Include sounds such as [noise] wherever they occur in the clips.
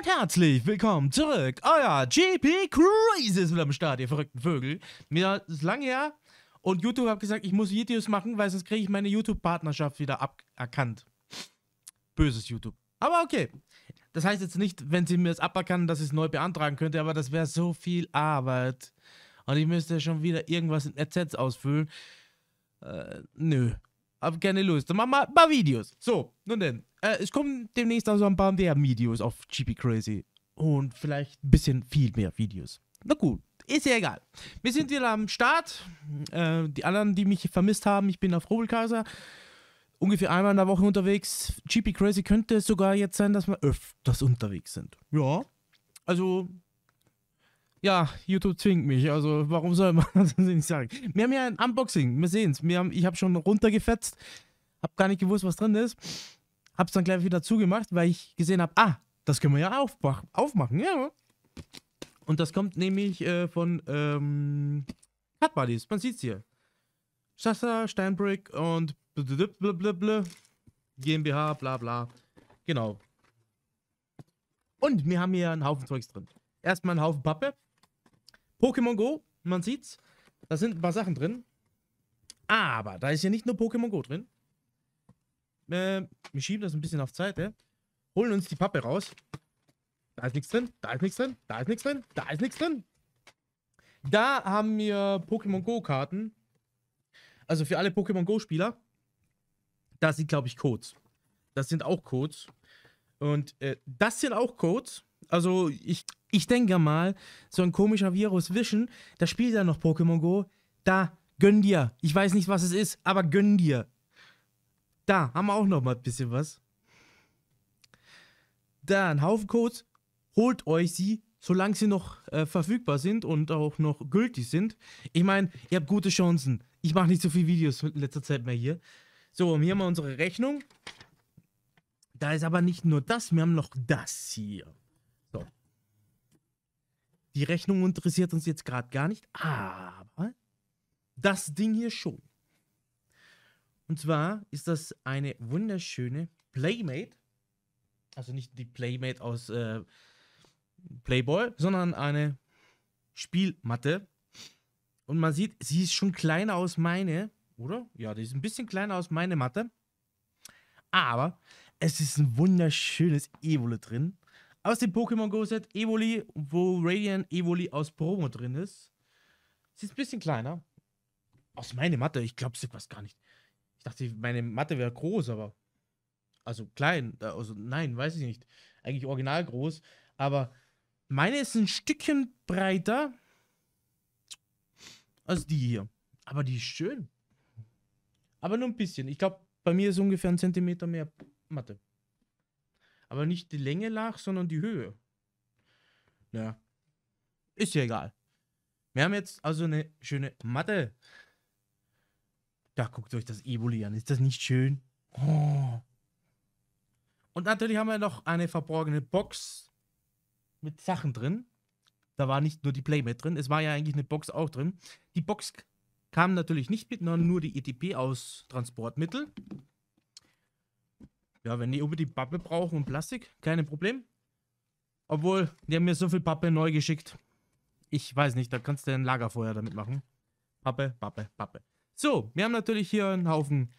und herzlich willkommen zurück. Euer GP Crazy ist wieder am Start, ihr verrückten Vögel. Mir ist lange her und YouTube hat gesagt, ich muss Videos machen, weil sonst kriege ich meine YouTube-Partnerschaft wieder aberkannt. Böses YouTube. Aber okay. Das heißt jetzt nicht, wenn sie mir das aberkennen, dass ich es neu beantragen könnte, aber das wäre so viel Arbeit. Und ich müsste schon wieder irgendwas in AdSets ausfüllen. Äh, nö. Hab keine Lust. Dann machen wir ein paar Videos. So, nun denn. Äh, es kommen demnächst also ein paar mehr Videos auf GP Crazy. Und vielleicht ein bisschen viel mehr Videos. Na gut, ist ja egal. Wir sind wieder am Start. Äh, die anderen, die mich vermisst haben, ich bin auf Robelkaiser. Ungefähr einmal in der Woche unterwegs. GP Crazy könnte es sogar jetzt sein, dass wir öfters unterwegs sind. Ja. Also, ja, YouTube zwingt mich. Also warum soll man [laughs] das nicht sagen? Wir haben ja ein Unboxing. Wir sehen es. ich habe schon runtergefetzt. Habe gar nicht gewusst, was drin ist. Habe es dann gleich wieder zugemacht, weil ich gesehen habe, ah, das können wir ja aufmach aufmachen. Ja. Und das kommt nämlich äh, von ähm, Cut Buddies. Man sieht's hier. Sasser, Steinbrick und blablabla. GmbH, bla bla. Genau. Und wir haben hier einen Haufen Zeugs drin. Erstmal einen Haufen Pappe. Pokémon Go, man sieht's. Da sind ein paar Sachen drin. Aber da ist ja nicht nur Pokémon Go drin. Äh, wir schieben das ein bisschen auf Zeit, ja? Holen uns die Pappe raus. Da ist nichts drin, da ist nichts drin, da ist nichts drin, da ist nichts drin. Da haben wir Pokémon Go-Karten. Also für alle Pokémon Go-Spieler. Da sind, glaube ich, Codes. Das sind auch Codes. Und äh, das sind auch Codes. Also ich, ich denke mal, so ein komischer Virus Vision, da spielt ja noch Pokémon Go. Da, gönn dir. Ich weiß nicht, was es ist, aber gönn dir. Da haben wir auch noch mal ein bisschen was. Da, ein Haufen Codes. Holt euch sie, solange sie noch äh, verfügbar sind und auch noch gültig sind. Ich meine, ihr habt gute Chancen. Ich mache nicht so viele Videos in letzter Zeit mehr hier. So, und hier haben wir unsere Rechnung. Da ist aber nicht nur das, wir haben noch das hier. Die Rechnung interessiert uns jetzt gerade gar nicht, aber das Ding hier schon. Und zwar ist das eine wunderschöne Playmate. Also nicht die Playmate aus äh, Playboy, sondern eine Spielmatte. Und man sieht, sie ist schon kleiner als meine, oder? Ja, die ist ein bisschen kleiner als meine Matte. Aber es ist ein wunderschönes Evole drin aus dem Pokémon Go Set Evoli, wo Radiant Evoli aus Promo drin ist. Sie ist ein bisschen kleiner. Aus meiner Matte, ich glaube, sie passt gar nicht. Ich dachte, meine Matte wäre groß, aber. Also klein, also nein, weiß ich nicht. Eigentlich original groß, aber meine ist ein Stückchen breiter als die hier. Aber die ist schön. Aber nur ein bisschen. Ich glaube, bei mir ist ungefähr ein Zentimeter mehr Matte. Aber nicht die Länge lag, sondern die Höhe. Ja. Ist ja egal. Wir haben jetzt also eine schöne Matte. Da guckt euch das Eboli an. Ist das nicht schön? Oh. Und natürlich haben wir noch eine verborgene Box mit Sachen drin. Da war nicht nur die Playmat drin, es war ja eigentlich eine Box auch drin. Die Box kam natürlich nicht mit, sondern nur die ETP aus Transportmittel. Ja, wenn die unbedingt Pappe brauchen und Plastik, kein Problem. Obwohl, die haben mir so viel Pappe neu geschickt. Ich weiß nicht, da kannst du ein Lagerfeuer damit machen. Pappe, Pappe, Pappe. So, wir haben natürlich hier einen Haufen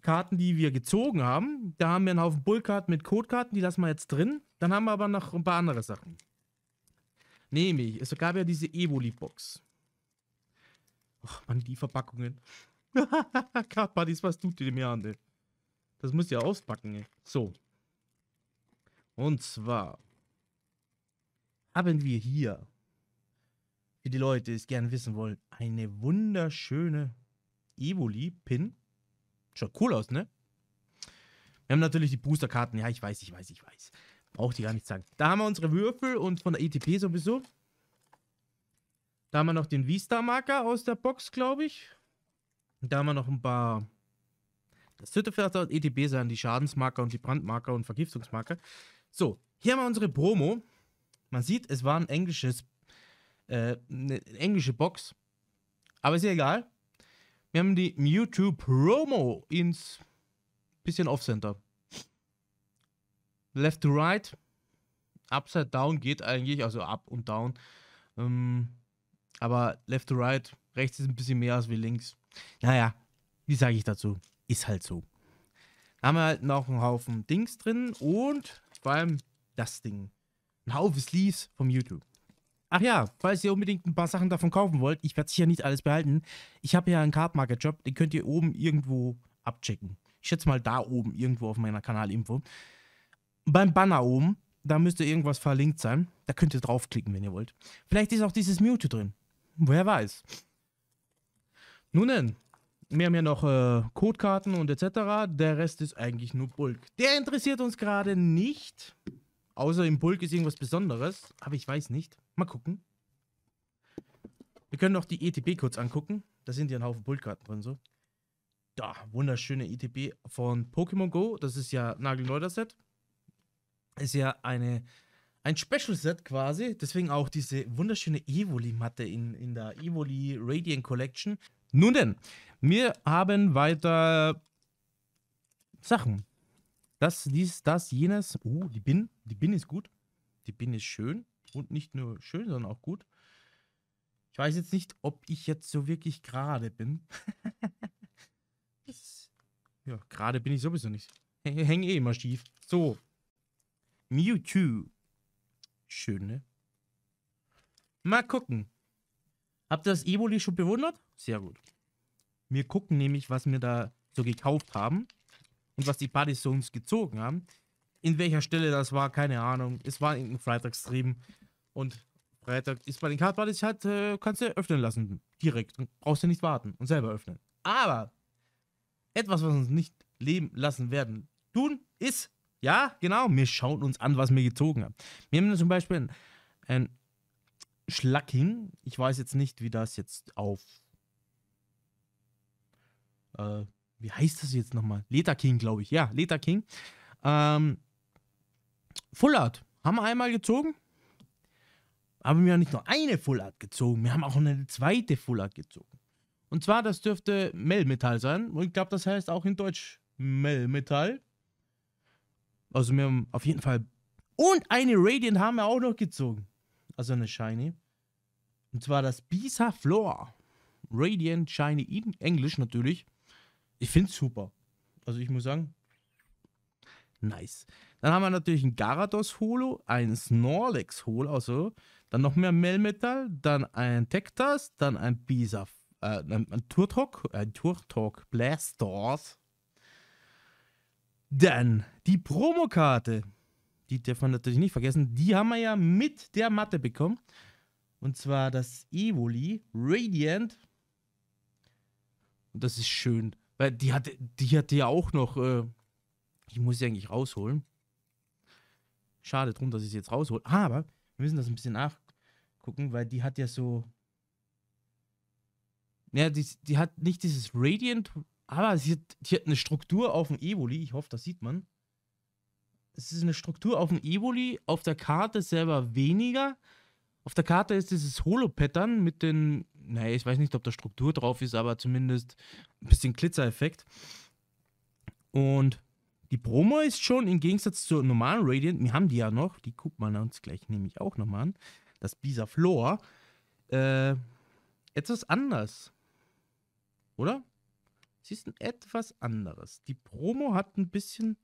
Karten, die wir gezogen haben. Da haben wir einen Haufen Bullkarten mit Codekarten, die lassen wir jetzt drin. Dann haben wir aber noch ein paar andere Sachen. Nämlich, es gab ja diese Evoli-Box. Och, Mann, die Verpackungen. Card [laughs] Buddies, was tut ihr mir an, ey? Das müsst ihr auspacken, ey. So. Und zwar haben wir hier, wie die Leute, es gerne wissen wollen, eine wunderschöne Evoli-Pin. Schaut cool aus, ne? Wir haben natürlich die Boosterkarten. Ja, ich weiß, ich weiß, ich weiß. Braucht ihr gar nicht sagen. Da haben wir unsere Würfel und von der ETP sowieso. Da haben wir noch den Vista-Marker aus der Box, glaube ich. da haben wir noch ein paar das dritte Feld soll ETB sein, die Schadensmarker und die Brandmarker und Vergiftungsmarker. So, hier haben wir unsere Promo. Man sieht, es war ein englisches, äh, ne, eine englische Box. Aber ist ja egal. Wir haben die Mewtwo Promo ins bisschen Off-Center. Left to Right. Upside Down geht eigentlich, also Up und Down. Ähm, aber Left to Right, rechts ist ein bisschen mehr als wie links. Naja, wie sage ich dazu? Ist halt so. Da haben wir halt noch einen Haufen Dings drin und vor allem das Ding. Ein Haufen Sleeves vom YouTube. Ach ja, falls ihr unbedingt ein paar Sachen davon kaufen wollt, ich werde sicher nicht alles behalten. Ich habe ja einen Card Market Job, den könnt ihr oben irgendwo abchecken. Ich schätze mal da oben irgendwo auf meiner Kanalinfo. Beim Banner oben, da müsste irgendwas verlinkt sein. Da könnt ihr draufklicken, wenn ihr wollt. Vielleicht ist auch dieses Mewtwo drin. Wer weiß. Nun denn, wir haben ja noch äh, Codekarten und etc. Der Rest ist eigentlich nur Bulk. Der interessiert uns gerade nicht. Außer im Bulk ist irgendwas Besonderes. Aber ich weiß nicht. Mal gucken. Wir können noch die ETB kurz angucken. Da sind ja ein Haufen Bulkkarten drin so. Da, wunderschöne ETB von Pokémon Go. Das ist ja nagelneu Set. Ist ja eine, ein Special Set quasi. Deswegen auch diese wunderschöne Evoli-Matte in, in der Evoli Radiant Collection. Nun denn, wir haben weiter Sachen. Das, dies, das, jenes. Oh, die Bin. Die Bin ist gut. Die Bin ist schön. Und nicht nur schön, sondern auch gut. Ich weiß jetzt nicht, ob ich jetzt so wirklich gerade bin. ja, gerade bin ich sowieso nicht. Hänge eh immer schief. So. Mewtwo. Schön, ne? Mal gucken. Habt ihr das Evoli schon bewundert? Sehr gut. Wir gucken nämlich, was wir da so gekauft haben und was die Partys zu uns gezogen haben. In welcher Stelle das war, keine Ahnung. Es war irgendein Freitagstream und Freitag ist bei den Buddies halt, äh, kannst du öffnen lassen. Direkt. Und brauchst du nicht warten und selber öffnen. Aber etwas, was uns nicht leben lassen werden, tun, ist, ja, genau, wir schauen uns an, was wir gezogen haben. Wir haben zum Beispiel ein, ein Schlacking. Ich weiß jetzt nicht, wie das jetzt auf. Äh, wie heißt das jetzt nochmal? Leta King, glaube ich. Ja, Leta King. Ähm, Full Art haben wir einmal gezogen. Aber wir haben nicht nur eine Full Art gezogen, wir haben auch eine zweite Full Art gezogen. Und zwar, das dürfte Melmetall sein. Und ich glaube, das heißt auch in Deutsch Melmetall. Also wir haben auf jeden Fall. Und eine Radiant haben wir auch noch gezogen. Also eine Shiny. Und zwar das Bisa Floor. Radiant Shiny in Englisch natürlich. Ich finde es super. Also ich muss sagen, nice. Dann haben wir natürlich ein Garados Holo, ein Snorlax Holo, also dann noch mehr Melmetal, dann ein Tektas, dann ein Bisa, äh, ein Turtok, ein Turtok Blastors. Dann die Promokarte. Die darf man natürlich nicht vergessen. Die haben wir ja mit der Matte bekommen. Und zwar das Evoli Radiant. Und das ist schön. Weil die hatte, die hatte ja auch noch. Äh, ich muss sie eigentlich rausholen. Schade drum, dass ich sie jetzt raushole. Aber wir müssen das ein bisschen nachgucken, weil die hat ja so. Ja, die, die hat nicht dieses Radiant, aber sie hat, die hat eine Struktur auf dem Evoli. Ich hoffe, das sieht man. Es ist eine Struktur auf dem Evoli, auf der Karte selber weniger, auf der Karte ist dieses Holo-Pattern mit den, naja, ich weiß nicht, ob da Struktur drauf ist, aber zumindest ein bisschen Glitzer-Effekt. Und die Promo ist schon im Gegensatz zur normalen Radiant, wir haben die ja noch, die guckt man uns gleich nämlich auch nochmal an, das Bisa Floor, äh, etwas anders. Oder? Sie ist ein etwas anderes. Die Promo hat ein bisschen,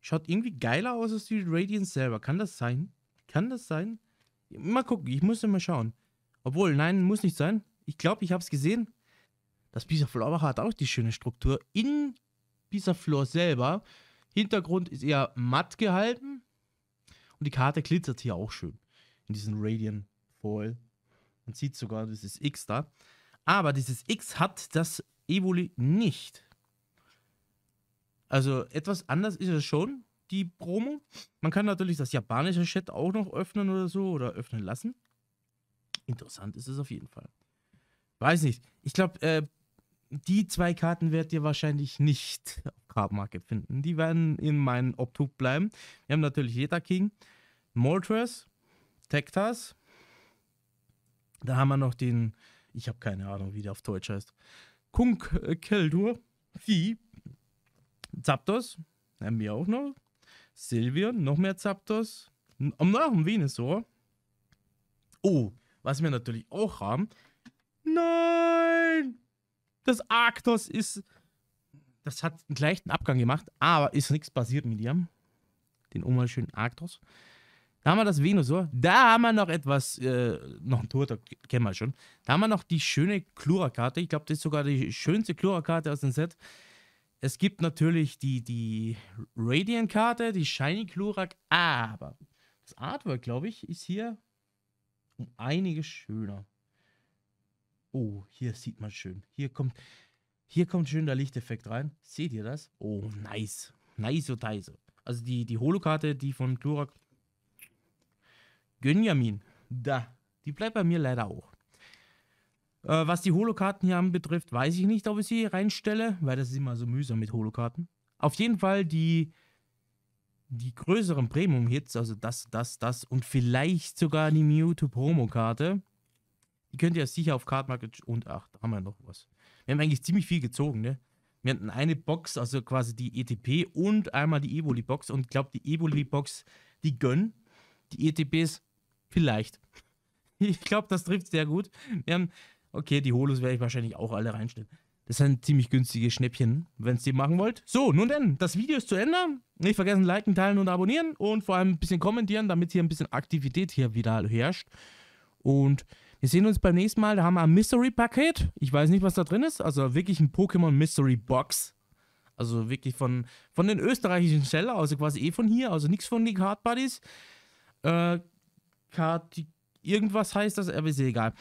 schaut irgendwie geiler aus als die Radiant selber. Kann das sein? Kann das sein? Mal gucken, ich muss mal schauen. Obwohl, nein, muss nicht sein. Ich glaube, ich habe es gesehen. Das Bisaflor hat auch die schöne Struktur. In Bisaflor selber. Hintergrund ist eher matt gehalten. Und die Karte glitzert hier auch schön. In diesem Radiant Foil. Man sieht sogar dieses X da. Aber dieses X hat das Evoli nicht. Also etwas anders ist es schon die Promo. Man kann natürlich das japanische Chat auch noch öffnen oder so oder öffnen lassen. Interessant ist es auf jeden Fall. Weiß nicht. Ich glaube, äh, die zwei Karten werdet ihr wahrscheinlich nicht auf Card Market finden. Die werden in meinem Obtub bleiben. Wir haben natürlich Jeta King, Moltres, Tektas. Da haben wir noch den, ich habe keine Ahnung, wie der auf Deutsch heißt. Kunk Keldur, Vieh, Zapdos, haben wir auch noch. Silvion, noch mehr Zapdos. Am nach dem Venusaur. Oh, was wir natürlich auch haben. Nein! Das Arktos ist. Das hat einen leichten Abgang gemacht, aber ist nichts passiert mit ihm. Den unwahrscheinlichen Arktos. Da haben wir das Venusaur. Da haben wir noch etwas, äh, noch ein Tor, da kennen wir schon. Da haben wir noch die schöne Klura-Karte. Ich glaube, das ist sogar die schönste Klura-Karte aus dem Set es gibt natürlich die, die Radiant-Karte, die Shiny Glurak, aber das Artwork, glaube ich, ist hier um einiges schöner. Oh, hier sieht man schön. Hier kommt, hier kommt schön der Lichteffekt rein. Seht ihr das? Oh, nice. Nice und oh, nice. Also die, die Holo-Karte, die von Glurak Gönjamin, da, die bleibt bei mir leider auch. Äh, was die Holokarten hier anbetrifft, weiß ich nicht, ob ich sie reinstelle, weil das ist immer so mühsam mit Holokarten. Auf jeden Fall die, die größeren Premium-Hits, also das, das, das und vielleicht sogar die Mewtwo-Promo-Karte. Die könnt ihr sicher auf Card Market und ach, da haben wir noch was. Wir haben eigentlich ziemlich viel gezogen, ne? Wir hatten eine Box, also quasi die ETP und einmal die Evoli-Box und ich glaube, die Evoli-Box, die gönnen. Die ETPs vielleicht. [laughs] Ich glaube, das trifft sehr gut. Wir haben Okay, die Holos werde ich wahrscheinlich auch alle reinstellen. Das sind ziemlich günstige Schnäppchen, wenn es die machen wollt. So, nun denn, das Video ist zu Ende. Nicht vergessen, liken, teilen und abonnieren und vor allem ein bisschen kommentieren, damit hier ein bisschen Aktivität hier wieder herrscht. Und wir sehen uns beim nächsten Mal. Da haben wir ein Mystery-Paket. Ich weiß nicht, was da drin ist. Also wirklich ein Pokémon Mystery Box. Also wirklich von, von den österreichischen Seller, also quasi eh von hier, also nichts von den Card Buddies. Äh, Card, irgendwas heißt das, aber ist egal.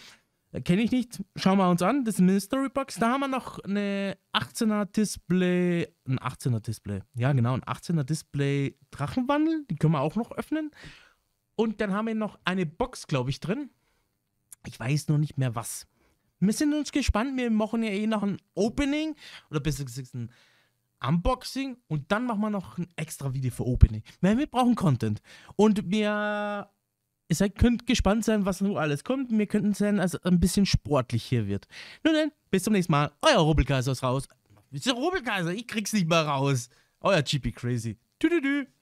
Äh, Kenne ich nicht. Schauen wir uns an. Das ist eine Mystery Box. Da haben wir noch eine 18er Display. Ein 18er Display. Ja, genau. Ein 18er Display Drachenwandel. Die können wir auch noch öffnen. Und dann haben wir noch eine Box, glaube ich, drin. Ich weiß noch nicht mehr was. Wir sind uns gespannt. Wir machen ja eh noch ein Opening. Oder besser gesagt ein Unboxing. Und dann machen wir noch ein extra Video für Opening. Weil wir brauchen Content. Und wir ihr seid, könnt gespannt sein, was nun alles kommt. Wir könnten sein, als ein bisschen sportlich hier wird. Nun denn, bis zum nächsten Mal. Euer Rubbelkaiser ist raus. Rubbelkaiser, ich krieg's nicht mehr raus. Euer Chippy Crazy. Tüdüdü.